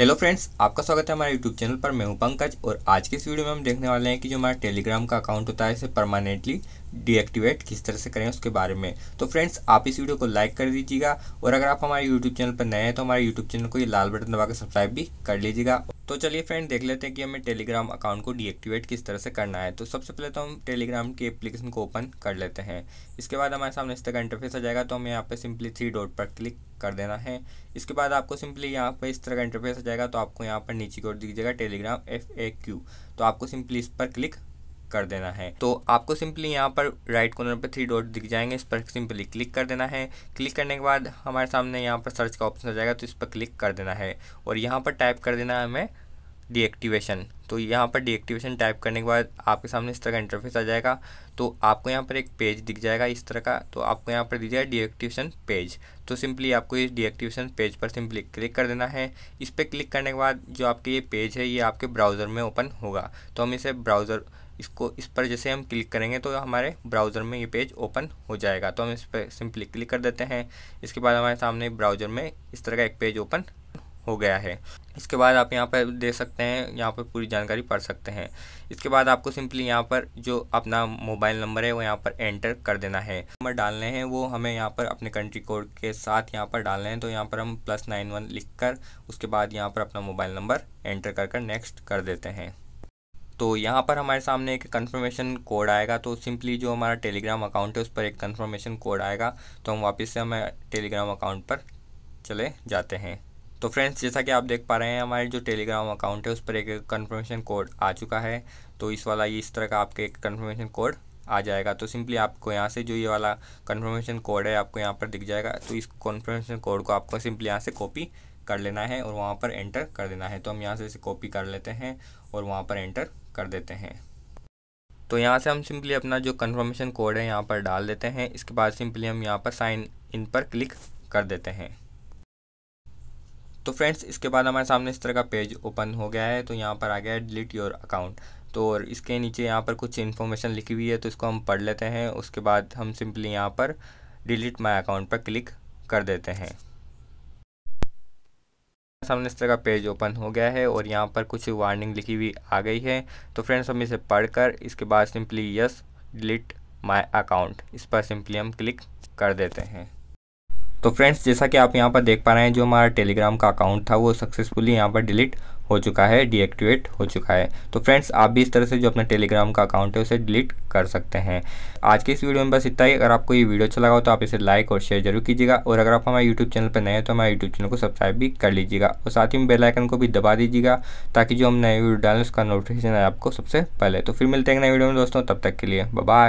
hello friends आपका स्वागत है हमारे यूट्यूब चैनल पर मैं हूं पंकज और आज के इस वीडियो में हम देखने वाले हैं कि जो हमारा टेलीग्राम का अकाउंट होता है इसे परमानेंटली डीएक्टिवेट किस तरह से करें उसके बारे में तो फ्रेंड्स आप इस वीडियो को लाइक कर दीजिएगा और अगर आप हमारे यूट्यूब चैनल पर नए हैं तो हमारे यूट्यूब चैनल को ये लाल बटन दबाकर सब्सक्राइब भी कर लीजिएगा तो चलिए फ्रेंड देख लेते हैं कि हमें टेलीग्राम अकाउंट को डीएक्टिवेट किस तरह से करना है तो सबसे पहले तो हम टेलीग्राम की एप्लीकेशन को ओपन कर लेते हैं इसके बाद हमारे सामने इस तरह का इंटरफेस आ जाएगा तो हमें यहाँ पे सिंपली थ्री डॉट पर क्लिक कर देना है इसके बाद आपको सिंपली यहाँ पर इस तरह का इंटरफेस आ जाएगा तो आपको यहाँ पर नीचे की ओर दीजिएगा टेलीग्राम एफ ए क्यू तो आपको सिंपली इस पर क्लिक कर देना है तो आपको सिंपली यहाँ पर राइट कॉर्नर पर थ्री डॉट दिख जाएंगे इस पर सिंपली क्लिक कर देना है क्लिक करने के बाद हमारे सामने यहाँ पर सर्च का ऑप्शन आ जाएगा तो इस पर क्लिक कर देना है और यहाँ पर टाइप कर देना है हमें डीएक्टिवेशन तो यहाँ पर डीएक्टिवेशन टाइप करने के बाद आपके सामने इस तरह का इंटरफेस आ जाएगा तो आपको यहाँ पर एक पेज दिख जाएगा इस तरह का तो आपको यहाँ पर दिख जाएगा डीएक्टिवेशन पेज तो सिंपली आपको इस डीएक्टिवेशन पेज पर सिंपली क्लिक कर देना है इस पर क्लिक करने के बाद जो आपके ये पेज है ये आपके ब्राउज़र में ओपन होगा तो हम इसे ब्राउज़र इसको इस पर जैसे हम क्लिक करेंगे तो हमारे ब्राउज़र में ये पेज ओपन हो जाएगा तो हम इस पर सिंपली क्लिक कर देते हैं इसके बाद हमारे सामने ब्राउज़र में इस तरह का एक पेज ओपन हो गया है इसके बाद आप यहाँ पर दे सकते हैं यहाँ पर पूरी जानकारी पढ़ सकते हैं इसके बाद आपको सिंपली यहाँ पर जो अपना मोबाइल नंबर है वो यहाँ पर एंटर कर देना है नंबर डालने हैं वो हमें यहाँ पर अपने कंट्री कोड के साथ यहाँ पर डालने हैं तो यहाँ पर हम प्लस नाइन वन लिख कर उसके बाद यहाँ पर अपना मोबाइल नंबर एंटर कर कर नेक्स्ट कर देते हैं तो यहाँ पर हमारे सामने एक कन्फर्मेशन कोड आएगा तो सिंपली जो हमारा टेलीग्राम अकाउंट है उस पर एक कन्फर्मेशन कोड आएगा तो हम वापस से हमें टेलीग्राम अकाउंट पर चले जाते हैं तो फ्रेंड्स जैसा कि आप देख पा रहे हैं हमारे जो टेलीग्राम अकाउंट है उस पर एक कन्फर्मेशन कोड आ चुका है तो इस वाला ये इस तरह का आपके एक कन्फर्मेशन कोड आ जाएगा तो सिंपली आपको यहाँ से जो ये वाला कन्फर्मेशन कोड है आपको यहाँ पर दिख जाएगा तो इस कन्फर्मेशन कोड को आपको सिंपली यहाँ से कॉपी कर लेना है और वहाँ पर एंटर कर देना है तो हम यहाँ से इसे कॉपी कर लेते हैं और वहाँ पर एंटर कर देते हैं तो यहाँ से हम सिंपली अपना जो कन्फर्मेशन कोड है यहाँ पर डाल देते हैं इसके बाद सिंपली हम यहाँ पर साइन इन पर क्लिक कर देते हैं तो फ्रेंड्स इसके बाद हमारे सामने इस तरह का पेज ओपन हो गया है तो यहाँ पर आ गया है डिलीट योर अकाउंट तो और इसके नीचे यहाँ पर कुछ इन्फॉर्मेशन लिखी हुई है तो इसको हम पढ़ लेते हैं उसके बाद हम सिंपली यहाँ पर डिलीट माई अकाउंट पर क्लिक कर देते हैं सामने इस तरह का पेज ओपन हो गया है और यहाँ पर कुछ वार्निंग लिखी हुई आ गई है तो फ्रेंड्स हम इसे कर इसके बाद simply yes delete my account इस पर सिंपली हम क्लिक कर देते हैं तो फ्रेंड्स जैसा कि आप यहाँ पर देख पा रहे हैं जो हमारा टेलीग्राम का अकाउंट था वो सक्सेसफुली यहाँ पर डिलीट हो चुका है डीएक्टिवेट हो चुका है तो फ्रेंड्स आप भी इस तरह से जो अपना टेलीग्राम का अकाउंट है उसे डिलीट कर सकते हैं आज के इस वीडियो में बस इतना ही अगर आपको ये वीडियो अच्छा लगा हो तो आप इसे लाइक और शेयर जरूर कीजिएगा और अगर आप हमारे यूट्यूब चैनल पर नए हैं तो हमारे यूट्यूब चैनल को सब्सक्राइब भी कर लीजिएगा और साथ ही में बेलाइकन को भी दबा दीजिएगा ताकि जो हम नए वीडियो डालें उसका नोटिफिकेशन आए आपको सबसे पहले तो फिर मिलते हैं नए वीडियो में दोस्तों तब तक के लिए बाय